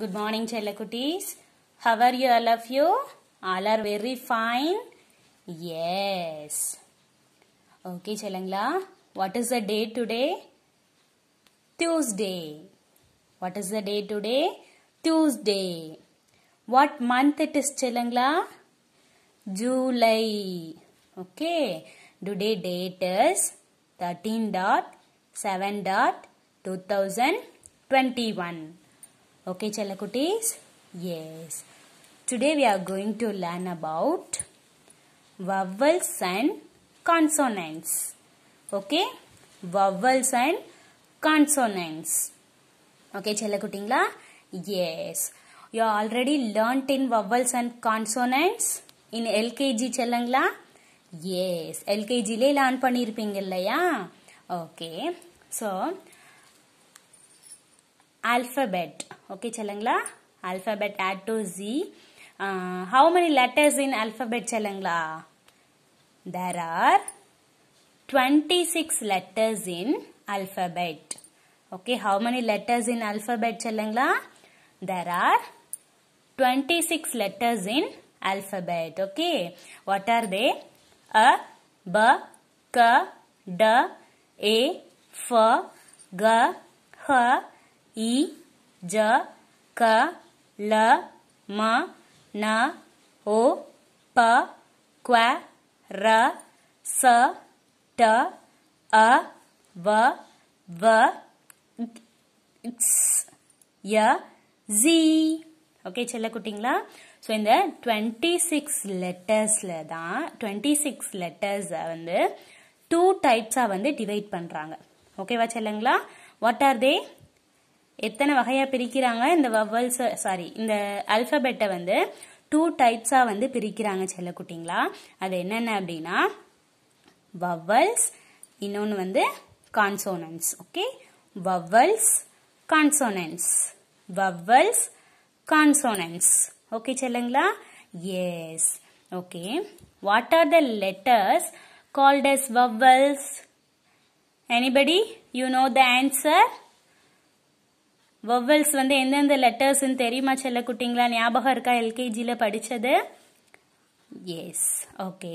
Good morning, Chelakutis. How are you, all of you? All are very fine. Yes. Okay, Chelangla. What is the day today? Tuesday. What is the day today? Tuesday. What month it is, Chelangla? July. Okay. Today date is 13 dot 7 dot 2021. Okay, Chalakutis? Yes. Today we are going to learn about vowels and consonants. Okay? Vowels and consonants. Okay, Chalakutingla? Yes. You already learnt in vowels and consonants in LKG Chalangla? Yes. LKG le learn panirping இல்லையா? Okay. So, alphabet okay chalangla. alphabet add to z uh, how many letters in alphabet chalangla? there are 26 letters in alphabet okay how many letters in alphabet chalangla? there are 26 letters in alphabet okay what are they A, B, C, D, E, F, G, H. இ ஜ க ல ம ந ஓ ப க்வ ர ச ட அ வ வ ய ஜி ஓகே செல்ல குட்டிங்களா ஸோ இந்த டுவெண்ட்டி சிக்ஸ் லெட்டர்ஸில் தான் டுவெண்ட்டி சிக்ஸ் லெட்டர்ஸை வந்து டூ டைப்ஸாக வந்து டிவைட் பண்ணுறாங்க ஓகேவா செல்லுங்களா வாட் ஆர் தே எத்தனை வகையாக பிரிக்கிறாங்க இந்த வவல்ஸ் சாரி இந்த அல்ஃபபெட்டை வந்து டூ டைப்ஸாக வந்து பிரிக்கிறாங்க செல்ல குட்டிங்களா அது என்னென்ன அப்படின்னா வவ்வல்ஸ் இன்னொன்று வந்து consonants okay vowels consonants vowels consonants okay செல்லுங்களா yes okay what are the letters called as vowels anybody you know the answer vowels வந்து எந்தெந்த லெட்டர்ஸ்ன்னு தெரியுமா செல்ல குட்டிங்களா ஞாபகம் இருக்கா எல்கேஜியில் படித்தது yes okay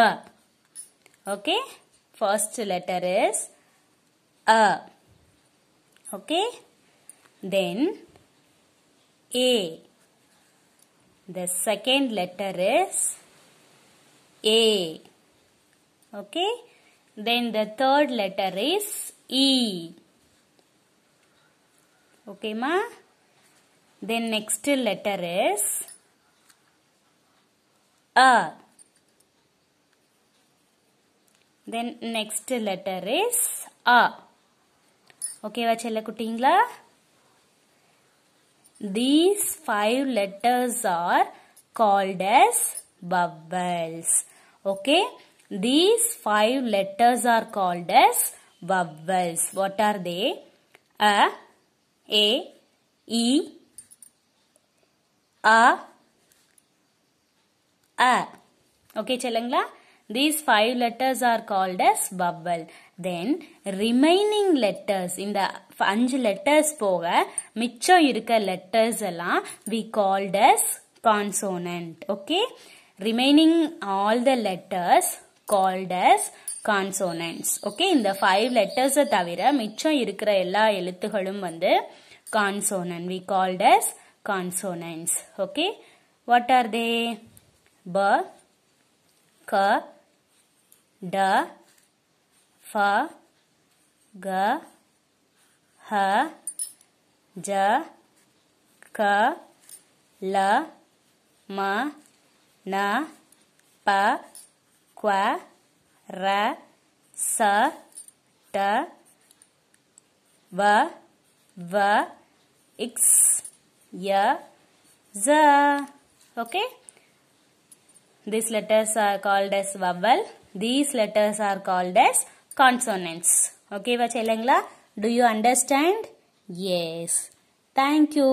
A okay first letter is A okay then uh the second letter is E okay then the third letter is E. Okay, ma? Then next letter is A. Then next letter is A. Okay, vachella kutingla? These five letters are called as vowels. Okay, these five letters are called as vowels. What are they? A. A E A A okay chalangla these five letters are called as vowel then remaining letters in the five letters போக மிச்சம் இருக்க letters எல்லாம் we called as consonant okay remaining all the letters called as consonants okay இந்த five லெட்டர்ஸை தவிர மிச்சம் இருக்கிற எல்லா எழுத்துகளும் வந்து consonant we called as consonants okay what are they ப க ட ஃப க ஹ ஜ க ல ம ந ப க ர S T V V X Y Z okay these letters are called as vowel these letters are called as consonants okay va do you understand yes thank you